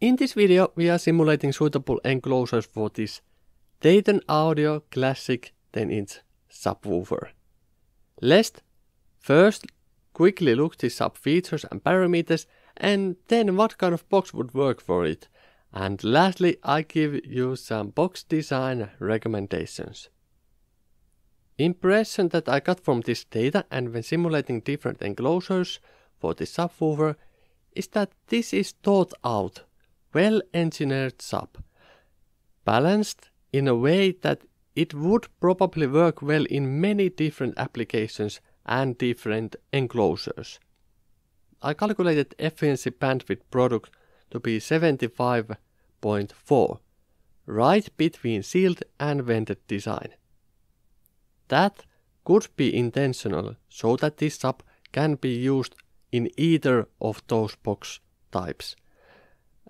In this video, we are simulating suitable enclosures for this Dayton Audio Classic 10-inch subwoofer. Let's first quickly look the sub features and parameters and then what kind of box would work for it. And lastly, I give you some box design recommendations. Impression that I got from this data and when simulating different enclosures for the subwoofer is that this is thought out well engineered sub, balanced in a way that it would probably work well in many different applications and different enclosures. I calculated efficiency bandwidth product to be 75.4, right between sealed and vented design. That could be intentional so that this sub can be used in either of those box types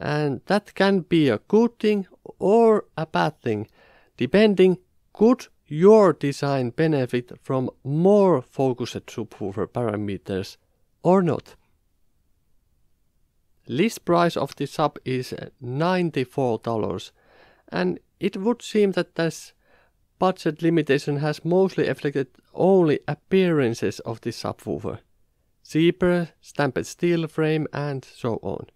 and that can be a good thing or a bad thing, depending could your design benefit from more focused subwoofer parameters or not. List price of the sub is $94 and it would seem that this budget limitation has mostly affected only appearances of the subwoofer. zipper, stamped steel frame and so on.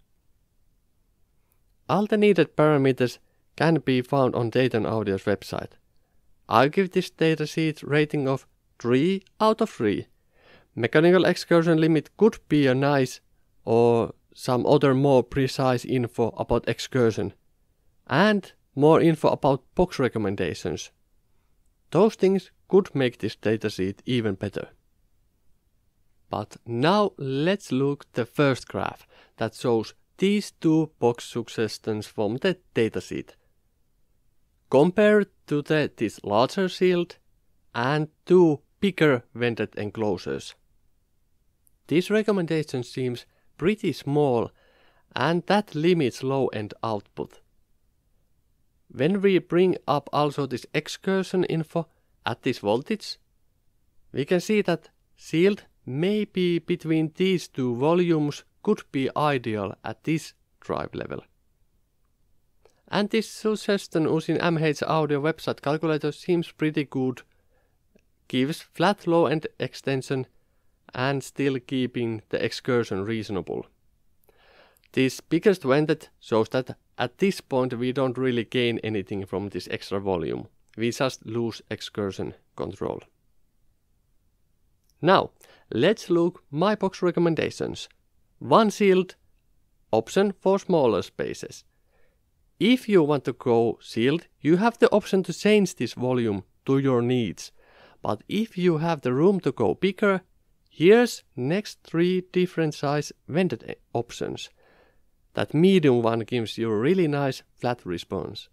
All the needed parameters can be found on Dayton Audio's website. I give this sheet rating of 3 out of 3. Mechanical excursion limit could be a nice or some other more precise info about excursion and more info about box recommendations. Those things could make this sheet even better. But now let's look the first graph that shows these two box suggestions from the dataset. Compared to the, this larger shield and two bigger vented enclosures. This recommendation seems pretty small and that limits low-end output. When we bring up also this excursion info at this voltage, we can see that shield may be between these two volumes could be ideal at this drive level. And this suggestion using MH Audio website calculator seems pretty good. Gives flat low end extension and still keeping the excursion reasonable. This biggest vented shows that at this point we don't really gain anything from this extra volume. We just lose excursion control. Now, let's look my box recommendations one sealed option for smaller spaces. If you want to go sealed, you have the option to change this volume to your needs. But if you have the room to go bigger, here's next three different size vented eh, options. That medium one gives you a really nice flat response.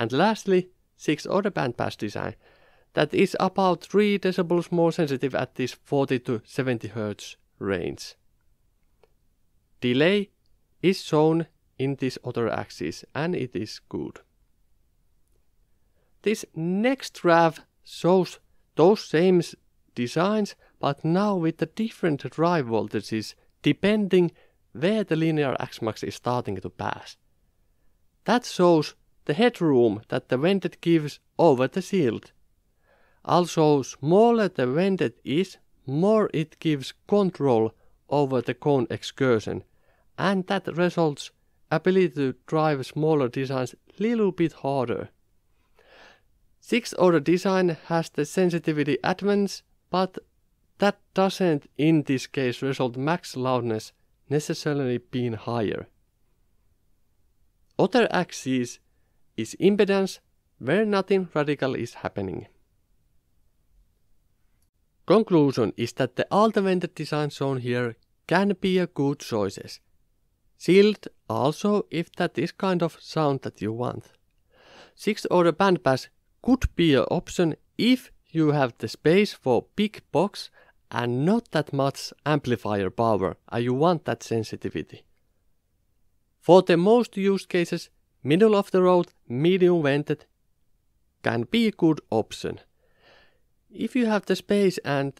And lastly, 6 other bandpass design that is about 3 decibels more sensitive at this 40 to 70 Hz range delay is shown in this other axis and it is good. This next graph shows those same designs but now with the different drive voltages depending where the linear axis is starting to pass. That shows the headroom that the vented gives over the shield. Also, smaller the vented is, more it gives control over the cone excursion, and that results ability to drive smaller designs little bit harder. Sixth order design has the sensitivity advance, but that doesn't in this case result max loudness necessarily being higher. Other axis is impedance, where nothing radical is happening. Conclusion is that the alternated design shown here can be a good choices. Sealed also if that is kind of sound that you want. Six order bandpass could be an option if you have the space for big box and not that much amplifier power and you want that sensitivity. For the most use cases, middle of the road, medium vented can be a good option. If you have the space and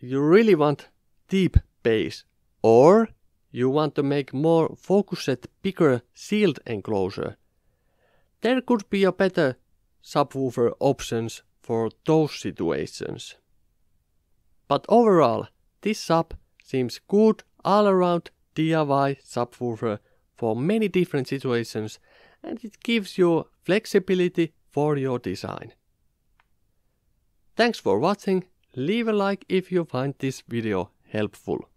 you really want deep base or you want to make more focused bigger sealed enclosure. There could be a better subwoofer options for those situations. But overall, this sub seems good all around DIY subwoofer for many different situations and it gives you flexibility for your design. Thanks for watching, leave a like if you find this video helpful